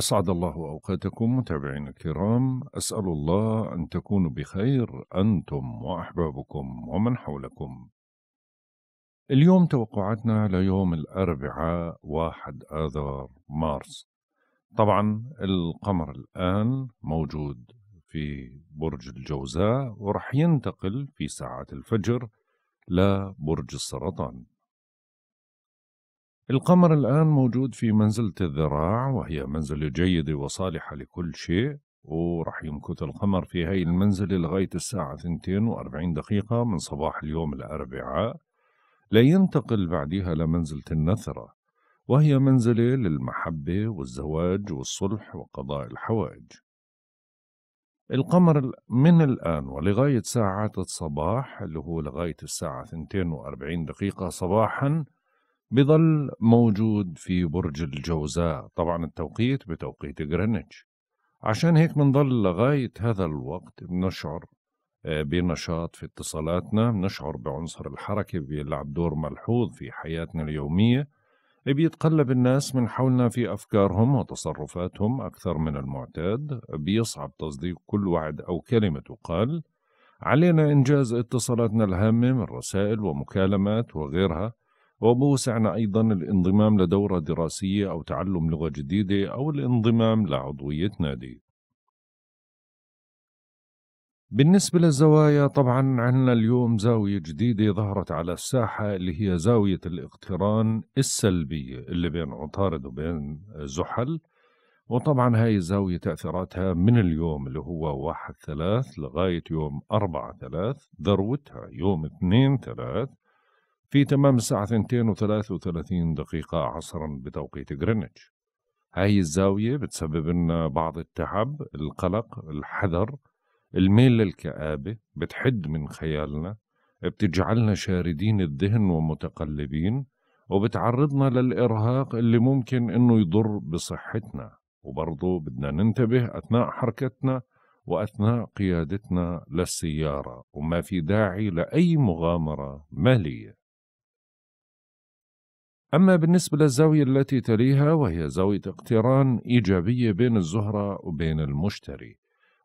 أسعد الله أوقاتكم متابعينا الكرام أسأل الله أن تكونوا بخير أنتم وأحبابكم ومن حولكم اليوم توقعاتنا ليوم الأربعاء واحد آذار مارس طبعا القمر الآن موجود في برج الجوزاء ورح ينتقل في ساعات الفجر لبرج السرطان القمر الآن موجود في منزلة الذراع وهي منزلة جيدة وصالحة لكل شيء ورح يمكث القمر في هاي المنزلة لغاية الساعة 42 دقيقة من صباح اليوم الأربعاء لينتقل بعدها لمنزلة النثرة وهي منزلة للمحبة والزواج والصلح وقضاء الحوائج القمر من الآن ولغاية ساعات الصباح اللي هو لغاية الساعة 42 دقيقة صباحاً بظل موجود في برج الجوزاء طبعا التوقيت بتوقيت جرينتش عشان هيك بنضل لغاية هذا الوقت بنشعر آه، بنشاط في اتصالاتنا بنشعر بعنصر الحركة بيلعب دور ملحوظ في حياتنا اليومية بيتقلب الناس من حولنا في أفكارهم وتصرفاتهم أكثر من المعتاد بيصعب تصديق كل وعد أو كلمة تقال علينا إنجاز اتصالاتنا الهامة من رسائل ومكالمات وغيرها وبوسعنا أيضا الانضمام لدورة دراسية أو تعلم لغة جديدة أو الانضمام لعضوية نادي بالنسبة للزوايا طبعا عندنا اليوم زاوية جديدة ظهرت على الساحة اللي هي زاوية الاقتران السلبية اللي بين عطارد وبين زحل وطبعا هاي الزاوية تأثيراتها من اليوم اللي هو واحد ثلاث لغاية يوم أربعة ثلاث ذروتها يوم اثنين ثلاث في تمام الساعة 2:33 دقيقة عصرا بتوقيت جرينتش. هاي الزاوية بتسبب لنا بعض التعب، القلق، الحذر، الميل للكآبة، بتحد من خيالنا، بتجعلنا شاردين الذهن ومتقلبين، وبتعرضنا للإرهاق اللي ممكن إنه يضر بصحتنا، وبرضه بدنا ننتبه أثناء حركتنا وأثناء قيادتنا للسيارة، وما في داعي لأي مغامرة مالية. أما بالنسبة للزاوية التي تليها وهي زاوية اقتران إيجابية بين الزهرة وبين المشتري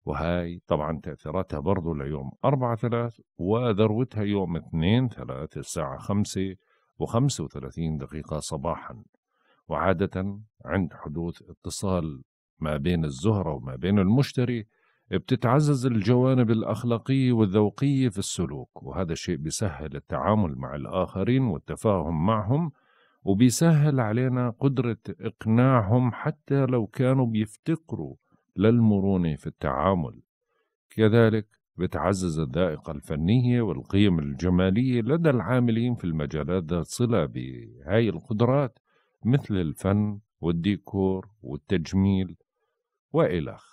وهي طبعا تأثيراتها برضو ليوم أربعة ثلاث وذروتها يوم اثنين ثلاث الساعة خمسة وخمسة وثلاثين دقيقة صباحا وعادة عند حدوث اتصال ما بين الزهرة وما بين المشتري بتتعزز الجوانب الأخلاقية والذوقية في السلوك وهذا الشيء بيسهل التعامل مع الآخرين والتفاهم معهم وبيسهل علينا قدرة إقناعهم حتى لو كانوا بيفتقروا للمرونة في التعامل كذلك بتعزز الذائقة الفنية والقيم الجمالية لدى العاملين في المجالات ذات صلة بهاي القدرات مثل الفن والديكور والتجميل وإلخ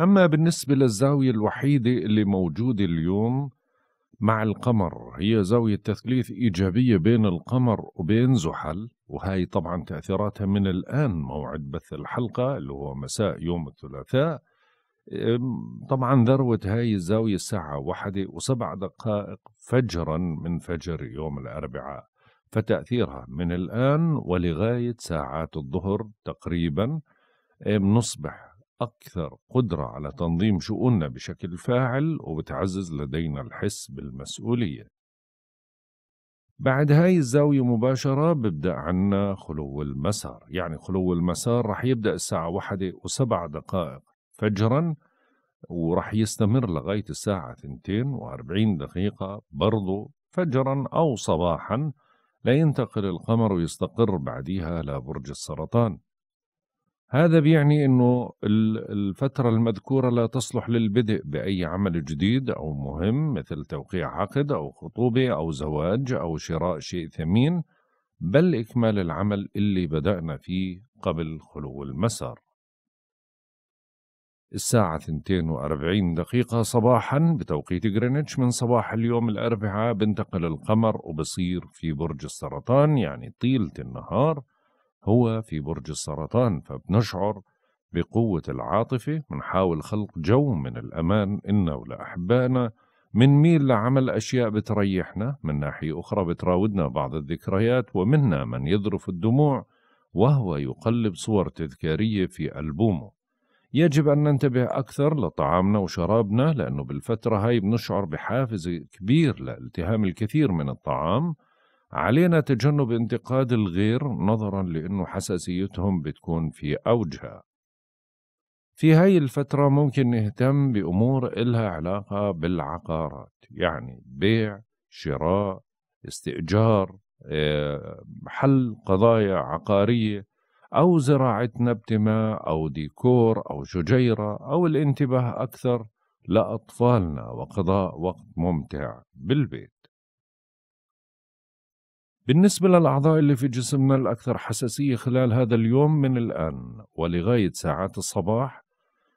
أما بالنسبة للزاوية الوحيدة اللي موجودة اليوم مع القمر هي زاوية تثليث إيجابية بين القمر وبين زحل وهي طبعا تأثيراتها من الآن موعد بث الحلقة اللي هو مساء يوم الثلاثاء طبعا ذروة هاي الزاوية الساعة واحدة وسبع دقائق فجرا من فجر يوم الأربعاء فتأثيرها من الآن ولغاية ساعات الظهر تقريبا بنصبح أكثر قدرة على تنظيم شؤوننا بشكل فاعل وبتعزز لدينا الحس بالمسؤولية بعد هاي الزاوية مباشرة ببدأ عنا خلو المسار يعني خلو المسار رح يبدأ الساعة واحدة وسبع دقائق فجرا ورح يستمر لغاية الساعة تنتين وأربعين دقيقة برضو فجرا أو صباحا لينتقل القمر ويستقر بعديها لبرج السرطان هذا بيعني انه الفترة المذكورة لا تصلح للبدء بأي عمل جديد أو مهم مثل توقيع عقد أو خطوبة أو زواج أو شراء شيء ثمين بل إكمال العمل اللي بدأنا فيه قبل خلو المسار. الساعة 42 دقيقة صباحا بتوقيت غرينتش من صباح اليوم الأربعاء بنتقل القمر وبصير في برج السرطان يعني طيلة النهار هو في برج السرطان فبنشعر بقوة العاطفة بنحاول خلق جو من الأمان إنا ولأحبائنا ميل لعمل أشياء بتريحنا من ناحية أخرى بتراودنا بعض الذكريات ومنا من يذرف الدموع وهو يقلب صور تذكارية في ألبومه يجب أن ننتبه أكثر لطعامنا وشرابنا لأنه بالفترة هاي بنشعر بحافز كبير لالتهام الكثير من الطعام علينا تجنب انتقاد الغير نظرا لأنه حساسيتهم بتكون في أوجها في هاي الفترة ممكن نهتم بأمور إلها علاقة بالعقارات يعني بيع شراء استئجار آه، حل قضايا عقارية أو زراعة نبتمة أو ديكور أو شجيرة أو الانتباه أكثر لأطفالنا وقضاء وقت ممتع بالبيت بالنسبة للأعضاء اللي في جسمنا الأكثر حساسية خلال هذا اليوم من الآن ولغاية ساعات الصباح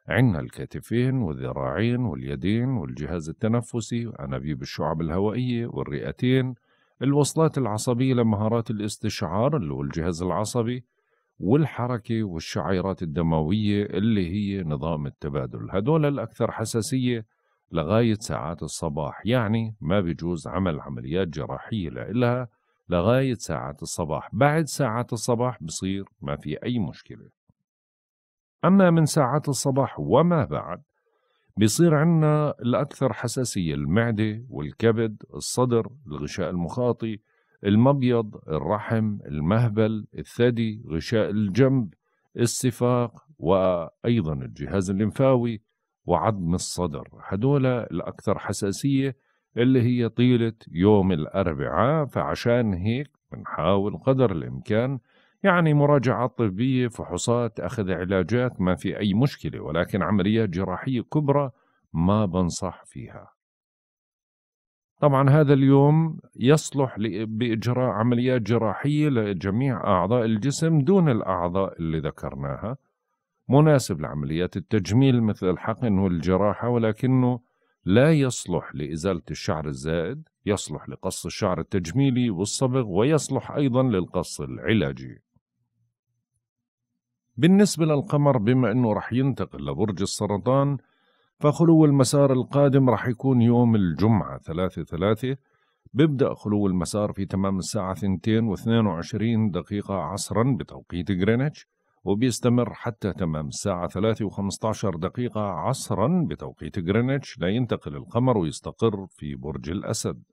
عندنا الكتفين والذراعين واليدين والجهاز التنفسي وأنابيب الشعب الهوائية والرئتين الوصلات العصبية لمهارات الاستشعار اللي هو الجهاز العصبي والحركة والشعيرات الدموية اللي هي نظام التبادل هدول الأكثر حساسية لغاية ساعات الصباح يعني ما بيجوز عمل عمليات جراحية لإلها لغاية ساعات الصباح بعد ساعات الصباح بصير ما في أي مشكلة أما من ساعات الصباح وما بعد بيصير عنا الأكثر حساسية المعدة والكبد الصدر الغشاء المخاطي المبيض الرحم المهبل الثدي غشاء الجنب السفاق وأيضا الجهاز الليمفاوي وعظم الصدر هدول الأكثر حساسية اللي هي طيلة يوم الأربعاء فعشان هيك بنحاول قدر الإمكان يعني مراجعات طبية فحوصات أخذ علاجات ما في أي مشكلة ولكن عمليات جراحية كبرى ما بنصح فيها طبعا هذا اليوم يصلح بإجراء عمليات جراحية لجميع أعضاء الجسم دون الأعضاء اللي ذكرناها مناسب لعمليات التجميل مثل الحقن والجراحة ولكنه لا يصلح لإزالة الشعر الزائد يصلح لقص الشعر التجميلي والصبغ ويصلح أيضا للقص العلاجي بالنسبة للقمر بما أنه رح ينتقل لبرج السرطان فخلو المسار القادم رح يكون يوم الجمعة 3 3 بيبدأ خلو المسار في تمام الساعة 2 و22 دقيقة عصرا بتوقيت غرينتش وبيستمر حتى تمام الساعة 3 و15 دقيقة عصرا بتوقيت غرينتش لينتقل القمر ويستقر في برج الأسد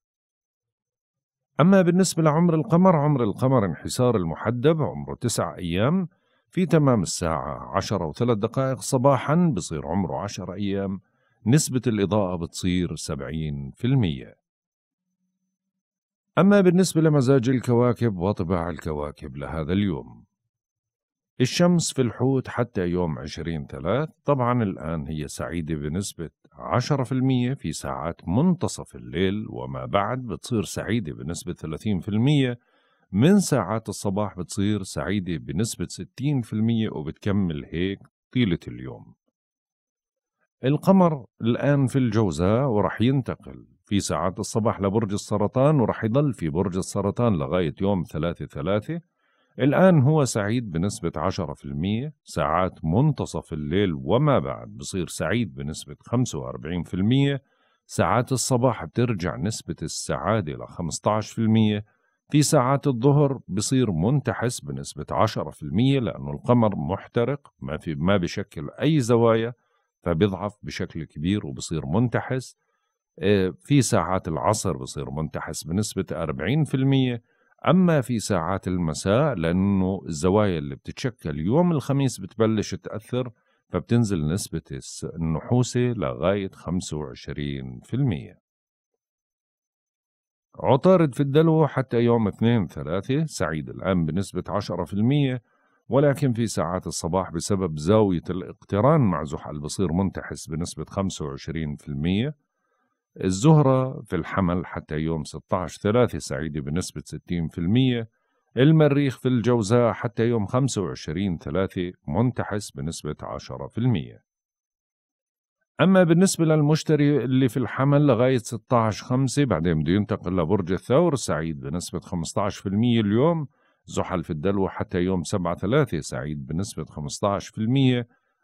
أما بالنسبة لعمر القمر عمر القمر انحسار المحدب عمره 9 أيام في تمام الساعة 10 وثلاث دقائق صباحا بصير عمره 10 أيام نسبة الإضاءة بتصير 70% أما بالنسبة لمزاج الكواكب وطباع الكواكب لهذا اليوم الشمس في الحوت حتى يوم عشرين ثلاث طبعا الآن هي سعيدة بنسبة 10% في ساعات منتصف الليل وما بعد بتصير سعيدة بنسبة 30% من ساعات الصباح بتصير سعيدة بنسبة 60% وبتكمل هيك طيلة اليوم القمر الآن في الجوزاء ورح ينتقل في ساعات الصباح لبرج السرطان ورح يضل في برج السرطان لغاية يوم 3 3 الآن هو سعيد بنسبة 10% ساعات منتصف الليل وما بعد بصير سعيد بنسبة 45% ساعات الصباح بترجع نسبة السعادة ل 15% في ساعات الظهر بصير منتحس بنسبة 10% لأنه القمر محترق ما في ما بشكل أي زوايا فبيضعف بشكل كبير وبصير منتحس آه، في ساعات العصر بصير منتحس بنسبة 40% أما في ساعات المساء لأنه الزوايا اللي بتتشكل يوم الخميس بتبلش تأثر فبتنزل نسبة النحوسة لغاية 25% عطارد في الدلو حتى يوم 2-3 سعيد الآن بنسبة 10% ولكن في ساعات الصباح بسبب زاوية الاقتران مع زحل بصير منتحس بنسبة 25% الزهرة في الحمل حتى يوم 16 ثلاثة سعيدة بنسبة 60% المريخ في الجوزاء حتى يوم 25 ثلاثة منتحس بنسبة 10% أما بالنسبة للمشتري اللي في الحمل لغاية 16 5 بعدين بده ينتقل لبرج الثور سعيد بنسبة 15% اليوم زحل في الدلو حتى يوم 7 3 سعيد بنسبة 15%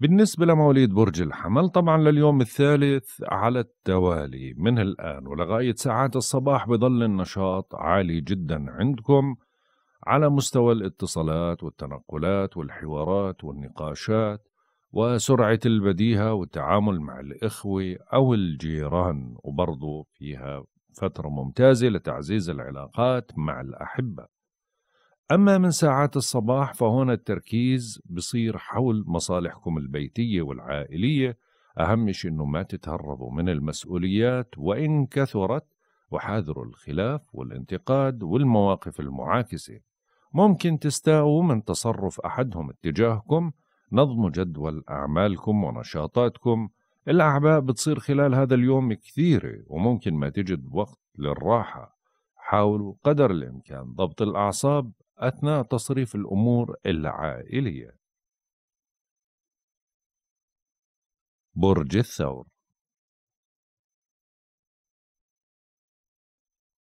بالنسبة لمواليد برج الحمل طبعا لليوم الثالث على التوالي من الآن ولغاية ساعات الصباح بظل النشاط عالي جدا عندكم على مستوى الاتصالات والتنقلات والحوارات والنقاشات وسرعة البديهة والتعامل مع الإخوة أو الجيران وبرضو فيها فترة ممتازة لتعزيز العلاقات مع الأحبة أما من ساعات الصباح فهنا التركيز بصير حول مصالحكم البيتية والعائلية أهم شيء أنه ما تتهربوا من المسؤوليات وإن كثرت وحاذروا الخلاف والانتقاد والمواقف المعاكسة ممكن تستاءوا من تصرف أحدهم اتجاهكم نظموا جدول أعمالكم ونشاطاتكم الأعباء بتصير خلال هذا اليوم كثيرة وممكن ما تجد وقت للراحة حاولوا قدر الإمكان ضبط الأعصاب أثناء تصريف الأمور العائلية. برج الثور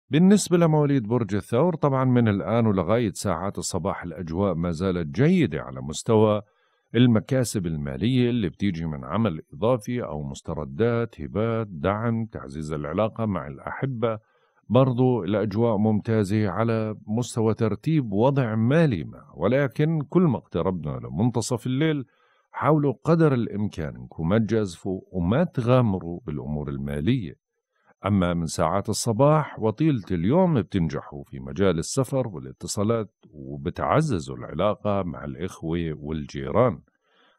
بالنسبة لمواليد برج الثور طبعا من الآن ولغاية ساعات الصباح الأجواء ما زالت جيدة على مستوى المكاسب المالية اللي بتيجي من عمل إضافي أو مستردات هبات دعم تعزيز العلاقة مع الأحبة برضو الأجواء ممتازة على مستوى ترتيب وضع مالي ما ولكن كل ما اقتربنا لمنتصف الليل حاولوا قدر الإمكان انكم ما تجازفوا وما تغامروا بالأمور المالية أما من ساعات الصباح وطيلة اليوم بتنجحوا في مجال السفر والاتصالات وبتعززوا العلاقة مع الإخوة والجيران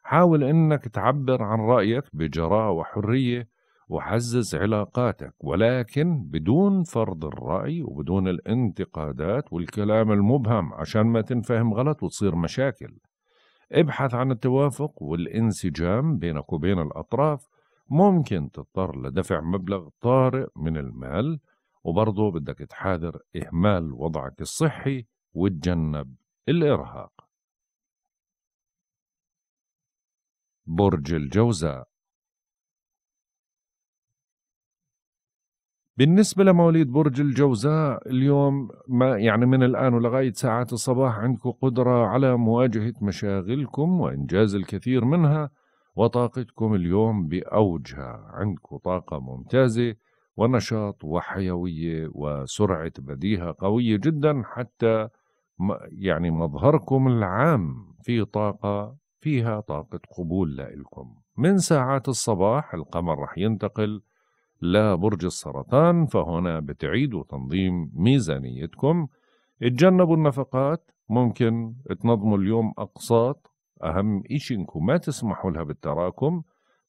حاول أنك تعبر عن رأيك بجراء وحرية وعزز علاقاتك ولكن بدون فرض الرأي وبدون الانتقادات والكلام المبهم عشان ما تنفهم غلط وتصير مشاكل ابحث عن التوافق والانسجام بينك وبين الأطراف ممكن تضطر لدفع مبلغ طارئ من المال وبرضه بدك تحاذر إهمال وضعك الصحي وتجنب الإرهاق برج الجوزاء بالنسبة لمواليد برج الجوزاء اليوم ما يعني من الآن ولغاية ساعات الصباح عندكم قدرة على مواجهة مشاغلكم وإنجاز الكثير منها وطاقتكم اليوم بأوجها عندكم طاقة ممتازة ونشاط وحيوية وسرعة بديهة قوية جدا حتى يعني مظهركم العام في طاقة فيها طاقة قبول لإلكم من ساعات الصباح القمر رح ينتقل لا برج السرطان فهنا بتعيدوا تنظيم ميزانيتكم اتجنبوا النفقات ممكن تنظموا اليوم أقساط أهم إشي إنكم ما تسمحوا لها بالتراكم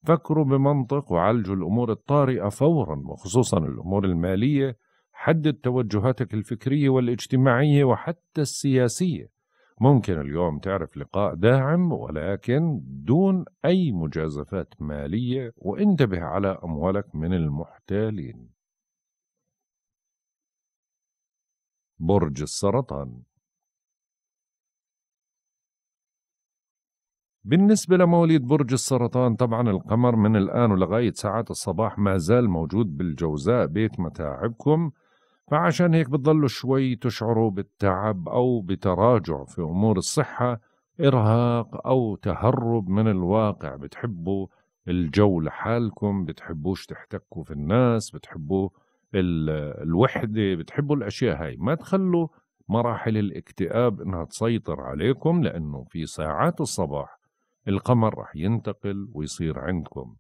فكروا بمنطق وعالجوا الأمور الطارئة فورا وخصوصا الأمور المالية حدد توجهاتك الفكرية والاجتماعية وحتى السياسية ممكن اليوم تعرف لقاء داعم ولكن دون أي مجازفات مالية وانتبه على أموالك من المحتالين برج السرطان بالنسبة لمواليد برج السرطان طبعا القمر من الآن ولغاية ساعات الصباح ما زال موجود بالجوزاء بيت متاعبكم فعشان هيك بتضلوا شوي تشعروا بالتعب أو بتراجع في أمور الصحة إرهاق أو تهرب من الواقع بتحبوا الجو لحالكم بتحبوش تحتكوا في الناس بتحبوا الوحدة بتحبوا الأشياء هاي ما تخلوا مراحل الاكتئاب إنها تسيطر عليكم لأنه في ساعات الصباح القمر رح ينتقل ويصير عندكم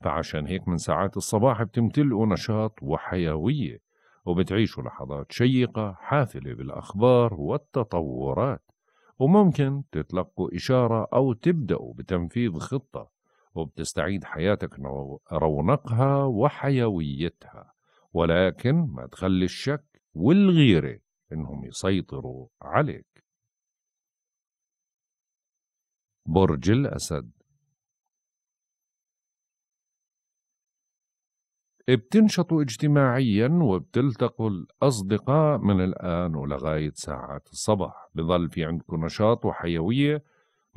فعشان هيك من ساعات الصباح بتمتلئوا نشاط وحيوية وبتعيشوا لحظات شيقة حافلة بالأخبار والتطورات وممكن تتلقوا إشارة أو تبدأوا بتنفيذ خطة وبتستعيد حياتك رونقها وحيويتها ولكن ما تخلي الشك والغيرة إنهم يسيطروا عليك برج الأسد بتنشطوا اجتماعيا وبتلتقوا الأصدقاء من الآن ولغاية ساعات الصباح بظل في عندكم نشاط وحيوية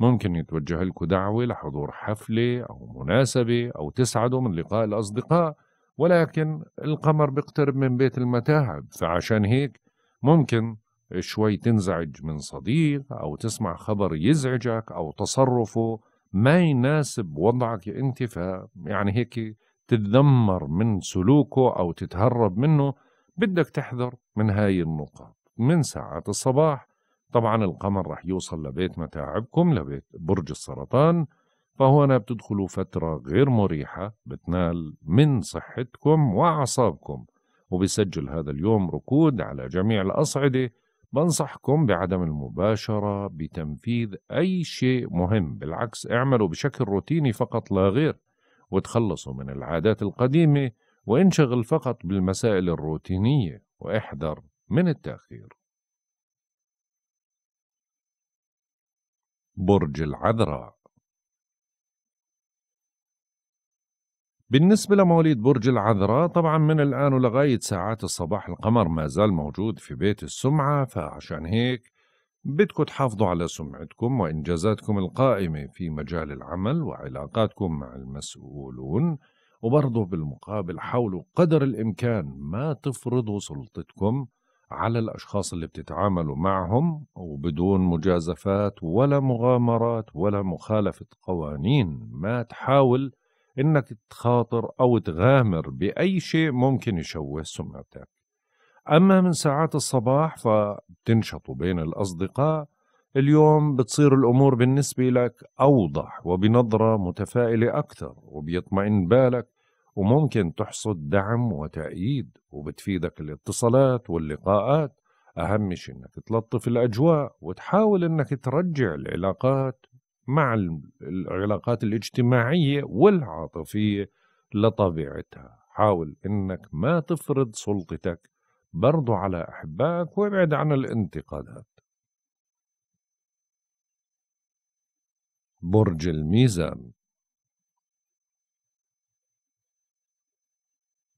ممكن يتوجه لكم دعوة لحضور حفلة أو مناسبة أو تسعدوا من لقاء الأصدقاء ولكن القمر بيقترب من بيت المتاهب فعشان هيك ممكن شوي تنزعج من صديق أو تسمع خبر يزعجك أو تصرفه ما يناسب وضعك أنت فيعني هيك تتذمر من سلوكه أو تتهرب منه بدك تحذر من هاي النقاط من ساعة الصباح طبعا القمر رح يوصل لبيت متاعبكم لبيت برج السرطان فهنا بتدخلوا فترة غير مريحة بتنال من صحتكم وأعصابكم وبسجل هذا اليوم ركود على جميع الأصعدة بنصحكم بعدم المباشرة بتنفيذ أي شيء مهم بالعكس اعملوا بشكل روتيني فقط لا غير وتخلصوا من العادات القديمة وانشغل فقط بالمسائل الروتينية واحذر من التأخير برج العذراء بالنسبة لمواليد برج العذراء طبعا من الآن ولغاية ساعات الصباح القمر ما زال موجود في بيت السمعة فعشان هيك بدكم تحافظوا على سمعتكم وإنجازاتكم القائمة في مجال العمل وعلاقاتكم مع المسؤولون وبرضه بالمقابل حاولوا قدر الإمكان ما تفرضوا سلطتكم على الأشخاص اللي بتتعاملوا معهم وبدون مجازفات ولا مغامرات ولا مخالفة قوانين ما تحاول إنك تخاطر أو تغامر بأي شيء ممكن يشوه سمعتك أما من ساعات الصباح فبتنشطوا بين الأصدقاء اليوم بتصير الأمور بالنسبة لك أوضح وبنظرة متفائلة أكثر وبيطمئن بالك وممكن تحصد دعم وتأييد وبتفيدك الاتصالات واللقاءات أهم شيء إنك تلطف الأجواء وتحاول إنك ترجع العلاقات مع العلاقات الاجتماعية والعاطفية لطبيعتها حاول إنك ما تفرض سلطتك برضو على أحبائك وابعد عن الانتقادات برج الميزان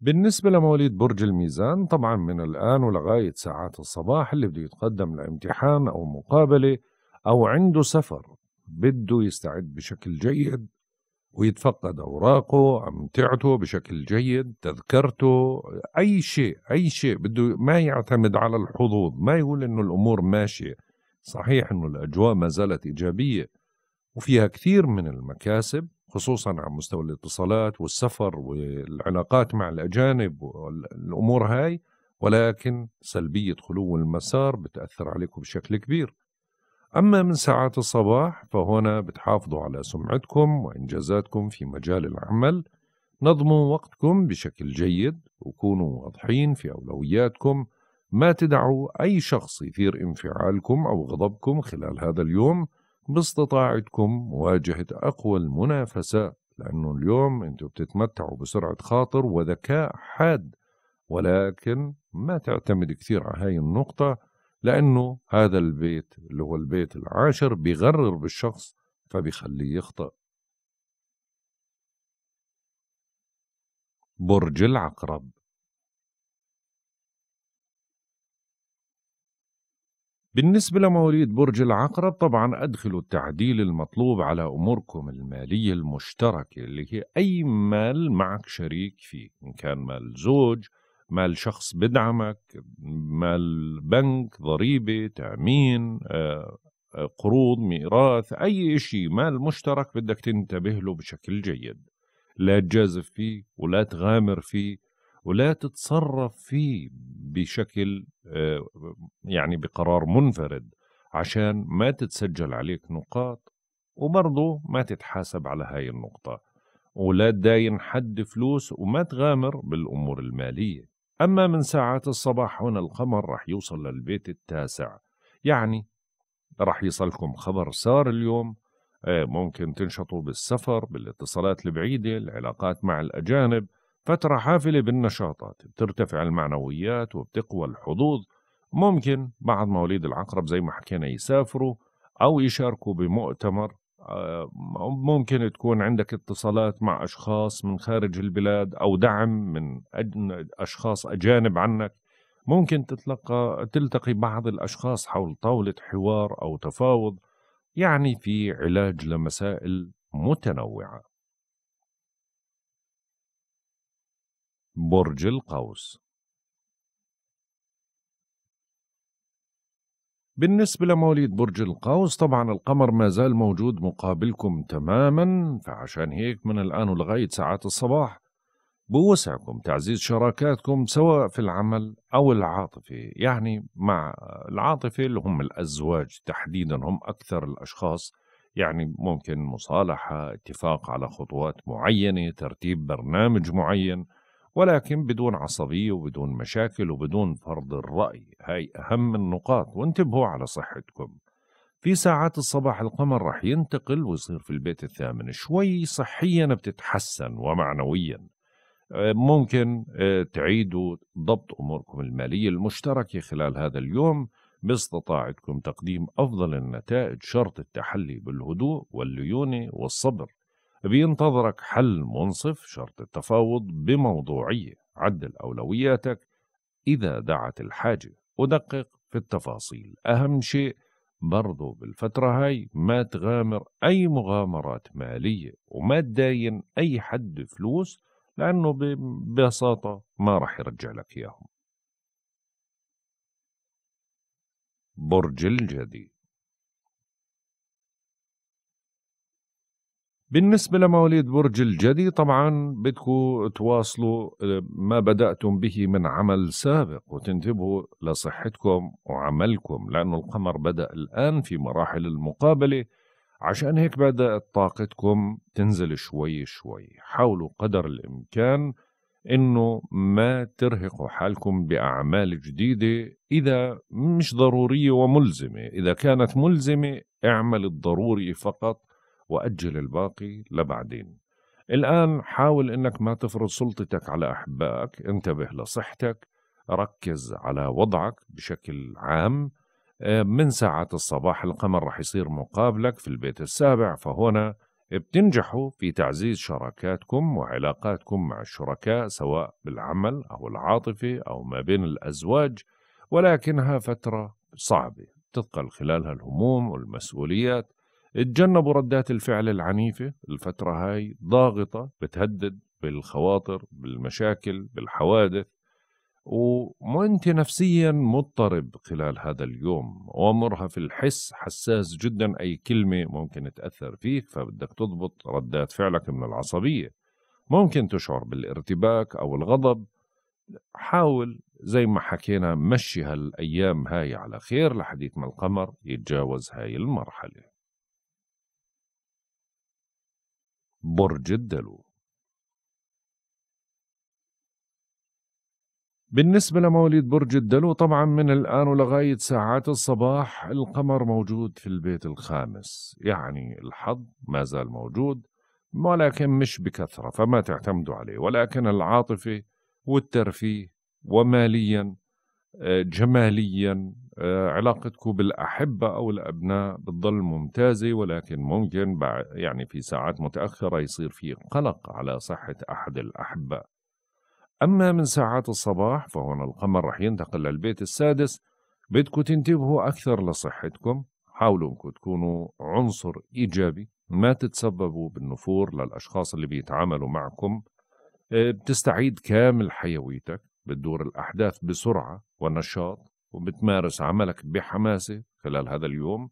بالنسبة لمواليد برج الميزان طبعا من الآن ولغاية ساعات الصباح اللي بده يتقدم لامتحان أو مقابلة أو عنده سفر بده يستعد بشكل جيد ويتفقد اوراقه امتعته بشكل جيد تذكرته اي شيء اي شيء بده ما يعتمد على الحظوظ ما يقول انه الامور ماشيه صحيح انه الاجواء ما زالت ايجابيه وفيها كثير من المكاسب خصوصا على مستوى الاتصالات والسفر والعلاقات مع الاجانب والامور هاي ولكن سلبيه خلو المسار بتاثر عليكم بشكل كبير أما من ساعات الصباح فهنا بتحافظوا على سمعتكم وإنجازاتكم في مجال العمل نظموا وقتكم بشكل جيد وكونوا واضحين في أولوياتكم ما تدعوا أي شخص يثير انفعالكم أو غضبكم خلال هذا اليوم باستطاعتكم مواجهة أقوى المنافسة لأنه اليوم أنتم بتتمتعوا بسرعة خاطر وذكاء حاد ولكن ما تعتمد كثير على هاي النقطة لأنه هذا البيت اللي هو البيت العاشر بيغرر بالشخص فبيخليه يخطأ برج العقرب بالنسبة لمواليد برج العقرب طبعا أدخلوا التعديل المطلوب على أموركم المالية المشتركة اللي هي أي مال معك شريك فيه إن كان مال زوج مال شخص بدعمك مال بنك ضريبة تأمين آه، آه، قروض ميراث أي شيء مال مشترك بدك تنتبه له بشكل جيد لا تجازف فيه ولا تغامر فيه ولا تتصرف فيه بشكل آه، يعني بقرار منفرد عشان ما تتسجل عليك نقاط وبرضه ما تتحاسب على هاي النقطة ولا تداين حد فلوس وما تغامر بالأمور المالية أما من ساعات الصباح هنا القمر رح يوصل للبيت التاسع يعني رح يصلكم خبر صار اليوم آه، ممكن تنشطوا بالسفر بالاتصالات البعيدة العلاقات مع الأجانب فترة حافلة بالنشاطات بترتفع المعنويات وبتقوى الحظوظ ممكن بعض مواليد العقرب زي ما حكينا يسافروا أو يشاركوا بمؤتمر آه، ممكن تكون عندك اتصالات مع اشخاص من خارج البلاد او دعم من اشخاص اجانب عنك ممكن تتلقى تلتقي بعض الاشخاص حول طاوله حوار او تفاوض يعني في علاج لمسائل متنوعه برج القوس بالنسبة لمواليد برج القوس طبعا القمر ما زال موجود مقابلكم تماما فعشان هيك من الآن ولغاية ساعات الصباح بوسعكم تعزيز شراكاتكم سواء في العمل أو العاطفة يعني مع العاطفة اللي هم الأزواج تحديدا هم أكثر الأشخاص يعني ممكن مصالحة اتفاق على خطوات معينة ترتيب برنامج معين ولكن بدون عصبية وبدون مشاكل وبدون فرض الرأي هاي أهم النقاط وانتبهوا على صحتكم في ساعات الصباح القمر رح ينتقل ويصير في البيت الثامن شوي صحيا بتتحسن ومعنويا آه، ممكن آه، تعيدوا ضبط أموركم المالية المشتركة خلال هذا اليوم باستطاعتكم تقديم أفضل النتائج شرط التحلي بالهدوء والليونة والصبر بينتظرك حل منصف شرط التفاوض بموضوعية عدل أولوياتك إذا دعت الحاجة ودقق في التفاصيل أهم شيء برضو بالفترة هاي ما تغامر أي مغامرات مالية وما تداين أي حد فلوس لأنه ببساطة ما رح يرجع لك إياهم برج الجدي بالنسبة لمواليد برج الجدي طبعا بدكم تواصلوا آه، ما بدأتم به من عمل سابق وتنتبهوا لصحتكم وعملكم لأن القمر بدأ الآن في مراحل المقابلة عشان هيك بدأت طاقتكم تنزل شوي شوي حاولوا قدر الإمكان انه ما ترهقوا حالكم باعمال جديده اذا مش ضروريه وملزمه، اذا كانت ملزمه اعمل الضروري فقط وأجل الباقي لبعدين الآن حاول أنك ما تفرض سلطتك على أحبائك انتبه لصحتك ركز على وضعك بشكل عام آه، من ساعات الصباح القمر رح يصير مقابلك في البيت السابع فهنا بتنجحوا في تعزيز شراكاتكم وعلاقاتكم مع الشركاء سواء بالعمل أو العاطفة أو ما بين الأزواج ولكنها فترة صعبة تثقل خلالها الهموم والمسؤوليات تجنبوا ردات الفعل العنيفة الفترة هاي ضاغطة بتهدد بالخواطر بالمشاكل بالحوادث وانت نفسيا مضطرب خلال هذا اليوم ومرهف في الحس حساس جدا أي كلمة ممكن تأثر فيك فبدك تضبط ردات فعلك من العصبية ممكن تشعر بالارتباك أو الغضب حاول زي ما حكينا مشي هالأيام هاي على خير لحديث ما القمر يتجاوز هاي المرحلة برج الدلو بالنسبة لمواليد برج الدلو طبعا من الآن ولغاية ساعات الصباح القمر موجود في البيت الخامس يعني الحظ ما زال موجود ولكن مش بكثرة فما تعتمدوا عليه ولكن العاطفة والترفيه وماليا آه، جماليا آه، علاقتكم بالأحبة أو الأبناء بتضل ممتازة ولكن ممكن يعني في ساعات متأخرة يصير في قلق على صحة أحد الأحبة أما من ساعات الصباح فهنا القمر رح ينتقل للبيت السادس بدكم تنتبهوا أكثر لصحتكم حاولوا أنكم تكونوا عنصر إيجابي ما تتسببوا بالنفور للأشخاص اللي بيتعاملوا معكم آه، بتستعيد كامل حيويتك بتدور الأحداث بسرعة ونشاط وبتمارس عملك بحماسة خلال هذا اليوم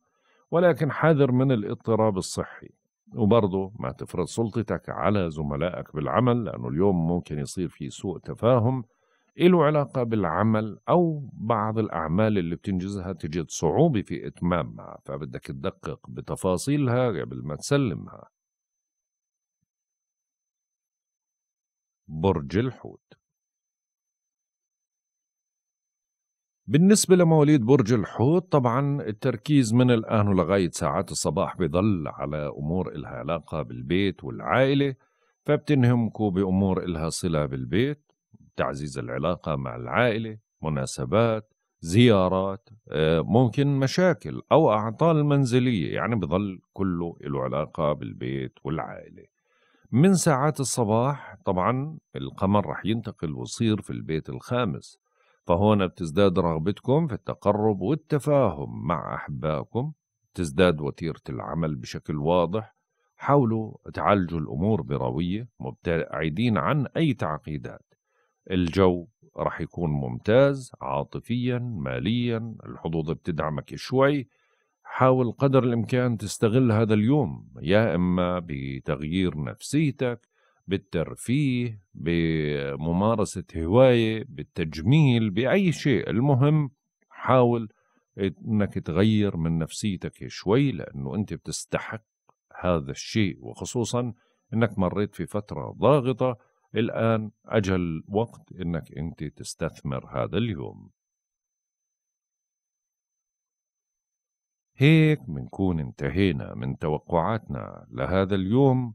ولكن حذر من الاضطراب الصحي وبرضه ما تفرض سلطتك على زملائك بالعمل لأنه اليوم ممكن يصير في سوء تفاهم له علاقة بالعمل أو بعض الأعمال اللي بتنجزها تجد صعوبة في إتمامها فبدك تدقق بتفاصيلها قبل ما تسلمها برج الحوت بالنسبة لمواليد برج الحوت طبعا التركيز من الآن ولغاية ساعات الصباح بظل على أمور إلها علاقة بالبيت والعائلة فبتنهمكوا بأمور إلها صلة بالبيت تعزيز العلاقة مع العائلة مناسبات زيارات آه، ممكن مشاكل أو أعطال منزلية يعني بظل كله له علاقة بالبيت والعائلة من ساعات الصباح طبعا القمر رح ينتقل وصير في البيت الخامس فهون بتزداد رغبتكم في التقرب والتفاهم مع أحبائكم تزداد وتيرة العمل بشكل واضح حاولوا تعالجوا الأمور بروية مبتعدين عن أي تعقيدات الجو رح يكون ممتاز عاطفيا ماليا الحظوظ بتدعمك شوي حاول قدر الإمكان تستغل هذا اليوم يا إما بتغيير نفسيتك بالترفيه بممارسة هواية بالتجميل بأي شيء المهم حاول انك تغير من نفسيتك شوي لانه انت بتستحق هذا الشيء وخصوصا انك مريت في فتره ضاغطه الان اجل وقت انك انت تستثمر هذا اليوم هيك منكون انتهينا من توقعاتنا لهذا اليوم